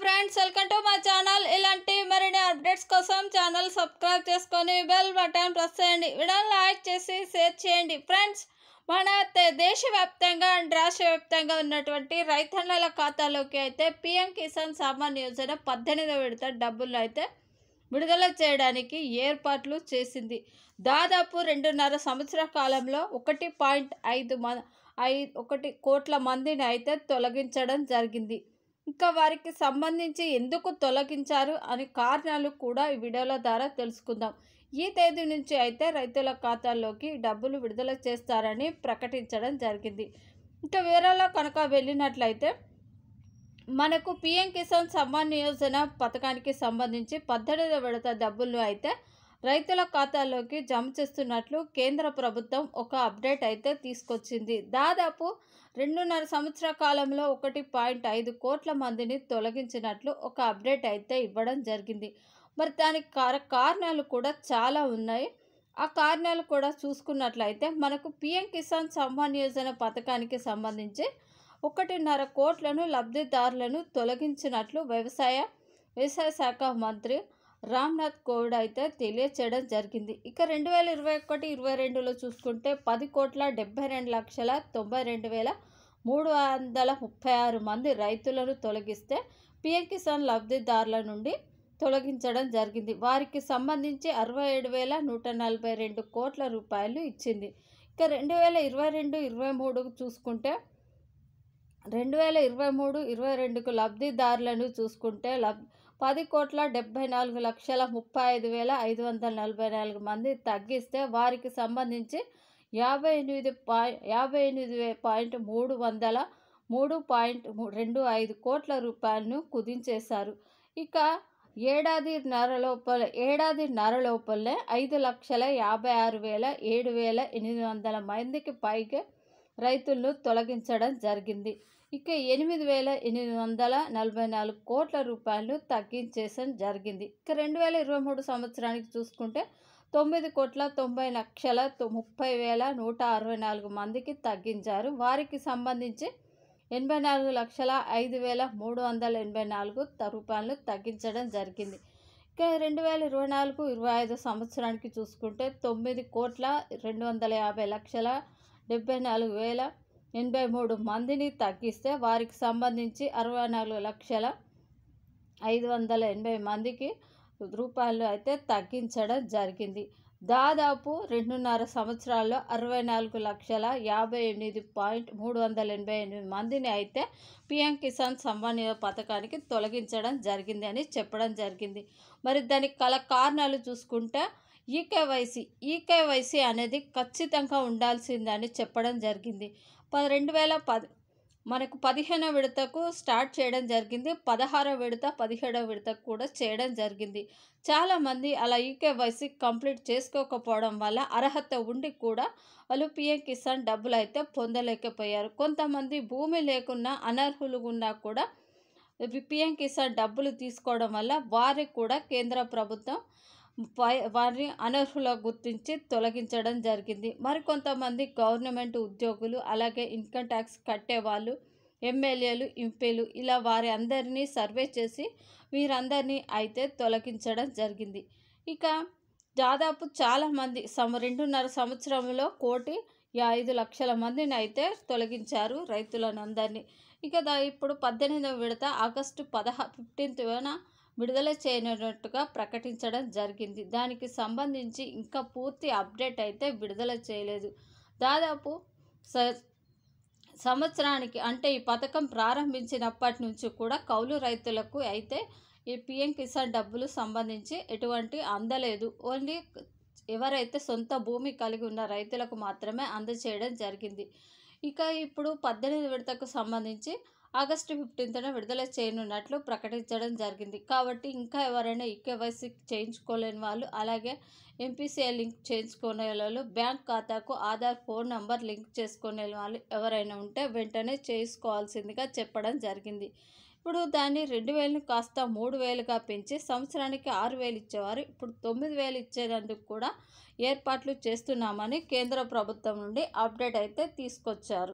friends welcome to మా channel ఇలాంటి మరిన్ని అప్డేట్స్ కోసం ఛానల్ సబ్స్క్రైబ్ చేసుకొని బెల్ బటన్ ప్రెస్ చేయండి వీడియోని లైక్ చేసి షేర్ చేయండి ఫ్రెండ్స్ మన దేశవ్యాప్తంగా అండ్ రాష్ట్రవ్యాప్తంగా ఉన్నటువంటి రైతన్నల ఖాతాలోకి అయితే పీఎం కిసాన్ సామాన్ యోజన పద్దెనిమిదో విడత డబ్బులు అయితే విడుదల చేయడానికి ఏర్పాట్లు చేసింది దాదాపు రెండున్నర సంవత్సర కాలంలో ఒకటి పాయింట్ ఐదు మ ఐ ఒకటి కోట్ల మందిని అయితే తొలగించడం జరిగింది ఇంకా వారికి సంబంధించి ఎందుకు తొలగించారు అనే కారణాలు కూడా ఈ వీడియోల ద్వారా తెలుసుకుందాం ఈ తేదీ నుంచి అయితే రైతుల ఖాతాల్లోకి డబ్బులు విడుదల చేస్తారని ప్రకటించడం జరిగింది ఇంకా వివరాల్లో కనుక వెళ్ళినట్లయితే మనకు పిఎం కిసాన్ సమ్మాన్ యోజన పథకానికి సంబంధించి పద్దెనిమిది విడత డబ్బులు అయితే రైతుల ఖాతాల్లోకి జమ చేస్తున్నట్లు కేంద్ర ప్రభుత్వం ఒక అప్డేట్ అయితే తీసుకొచ్చింది దాదాపు రెండున్నర సంవత్సర కాలంలో ఒకటి పాయింట్ ఐదు కోట్ల మందిని తొలగించినట్లు ఒక అప్డేట్ అయితే ఇవ్వడం జరిగింది మరి దానికి కార కారణాలు కూడా చాలా ఉన్నాయి ఆ కారణాలు కూడా చూసుకున్నట్లయితే మనకు పిఎం కిసాన్ సమ్మాన్ యోజన పథకానికి సంబంధించి ఒకటిన్నర కోట్లను లబ్ధిదారులను తొలగించినట్లు వ్యవసాయ వ్యవసాయ శాఖ మంత్రి రామ్నాథ్ కోవిడ్ అయితే తెలియచేయడం జరిగింది ఇక రెండు వేల ఇరవై ఒకటి ఇరవై రెండులో చూసుకుంటే పది కోట్ల డెబ్బై రెండు లక్షల తొంభై రెండు వేల మూడు వందల ముప్పై ఆరు మంది రైతులను తొలగిస్తే పిఎం కిసాన్ లబ్ధిదారుల నుండి తొలగించడం జరిగింది వారికి సంబంధించి అరవై ఏడు వేల నూట నలభై రెండు కోట్ల రూపాయలు ఇచ్చింది ఇక రెండు వేల ఇరవై రెండు ఇరవై మూడు చూసుకుంటే రెండు వేల ఇరవై మూడు ఇరవై రెండుకు లబ్ధిదారులను చూసుకుంటే లబ్ పది కోట్ల డెబ్బై నాలుగు లక్షల ముప్పై ఐదు వేల ఐదు వందల నలభై నాలుగు మంది తగ్గిస్తే వారికి సంబంధించి యాభై ఎనిమిది పాయి యాభై ఎనిమిది పాయింట్ మూడు వందల మూడు పాయింట్ రెండు ఐదు కోట్ల రూపాయలను కుదించేశారు ఇక ఏడాది నరలోపల ఏడాది నరలోపలనే ఐదు లక్షల యాభై ఆరు వేల ఏడు వేల ఎనిమిది వందల మందికి పైగా రైతులను తొలగించడం జరిగింది ఇక ఎనిమిది వేల ఎనిమిది వందల నలభై నాలుగు కోట్ల రూపాయలు తగ్గించేసం జరిగింది ఇక రెండు వేల ఇరవై మూడు సంవత్సరానికి చూసుకుంటే తొమ్మిది కోట్ల తొంభై లక్షల ముప్పై వేల నూట అరవై నాలుగు మందికి తగ్గించారు వారికి సంబంధించి ఎనభై నాలుగు లక్షల ఐదు వేల మూడు వందల ఎనభై నాలుగు రూపాయలు తగ్గించడం జరిగింది ఇక రెండు వేల ఇరవై నాలుగు ఇరవై ఐదు సంవత్సరానికి చూసుకుంటే తొమ్మిది కోట్ల రెండు వందల యాభై లక్షల డెబ్బై నాలుగు వేల ఎనభై మూడు మందిని తగ్గిస్తే వారికి సంబంధించి అరవై నాలుగు లక్షల ఐదు వందల ఎనభై మందికి రూపాయలు అయితే తగ్గించడం జరిగింది దాదాపు రెండున్నర సంవత్సరాల్లో అరవై నాలుగు లక్షల యాభై ఎనిమిది పాయింట్ మూడు వందల ఎనభై ఎనిమిది మందిని అయితే పిఎం కిసాన్ సమ్మాన్ పథకానికి తొలగించడం జరిగింది అని చెప్పడం జరిగింది మరి దానికి కల కారణాలు చూసుకుంటే ఈకేవైసీ ఈకేవైసీ అనేది ఖచ్చితంగా ఉండాల్సిందని చెప్పడం జరిగింది రెండు వేల పది మనకు పదిహేనో విడతకు స్టార్ట్ చేయడం జరిగింది పదహారో విడత పదిహేడో విడతకు కూడా చేయడం జరిగింది చాలామంది అలా ఈకేవైసీ కంప్లీట్ చేసుకోకపోవడం వల్ల అర్హత ఉండి కూడా వాళ్ళు పిఎం కిసాన్ డబ్బులు అయితే పొందలేకపోయారు కొంతమంది భూమి లేకున్నా అనర్హులు ఉన్నా కూడా పిఎం కిసాన్ డబ్బులు తీసుకోవడం వల్ల వారికి కూడా కేంద్ర ప్రభుత్వం వారిని అనర్హుల గుర్తించి తొలగించడం జరిగింది మరికొంతమంది గవర్నమెంట్ ఉద్యోగులు అలాగే ఇన్కమ్ ట్యాక్స్ కట్టేవాళ్ళు ఎమ్మెల్యేలు ఎంపీలు ఇలా వారి అందరినీ సర్వే చేసి వీరందరినీ అయితే తొలగించడం జరిగింది ఇక దాదాపు చాలామంది సమ రెండున్నర సంవత్సరంలో కోటి ఐదు లక్షల మందిని అయితే తొలగించారు రైతులనందరినీ ఇక ఇప్పుడు పద్దెనిమిదవ విడత ఆగస్టు పదహా ఫిఫ్టీన్త్న విడుదల చేయనున్నట్టుగా ప్రకటించడం జరిగింది దానికి సంబంధించి ఇంకా పూర్తి అప్డేట్ అయితే విడుదల చేయలేదు దాదాపు సంవత్సరానికి అంటే ఈ పథకం ప్రారంభించినప్పటి నుంచి కూడా కౌలు రైతులకు అయితే ఈ పిఎం కిసాన్ డబ్బులు సంబంధించి ఎటువంటి అందలేదు ఓన్లీ ఎవరైతే సొంత భూమి కలిగి ఉన్న రైతులకు మాత్రమే అందచేయడం జరిగింది ఇక ఇప్పుడు పద్దెనిమిది విడతకు సంబంధించి ఆగస్టు ఫిఫ్టీన్త్న విడుదల చేయనున్నట్లు ప్రకటించడం జరిగింది కాబట్టి ఇంకా ఎవరైనా ఈకేవైసీ చేయించుకోలేని వాళ్ళు అలాగే ఎంపీసీఐ లింక్ చేయించుకునే వాళ్ళు బ్యాంక్ ఖాతాకు ఆధార్ ఫోన్ నంబర్ లింక్ చేసుకునే వాళ్ళు ఎవరైనా ఉంటే వెంటనే చేసుకోవాల్సిందిగా చెప్పడం జరిగింది ఇప్పుడు దాన్ని రెండు వేలను కాస్త మూడు వేలుగా పెంచి సంవత్సరానికి ఆరు వేలు ఇచ్చేవారు ఇప్పుడు తొమ్మిది వేలు ఇచ్చేందుకు కూడా ఏర్పాట్లు చేస్తున్నామని కేంద్ర ప్రభుత్వం నుండి అప్డేట్ అయితే తీసుకొచ్చారు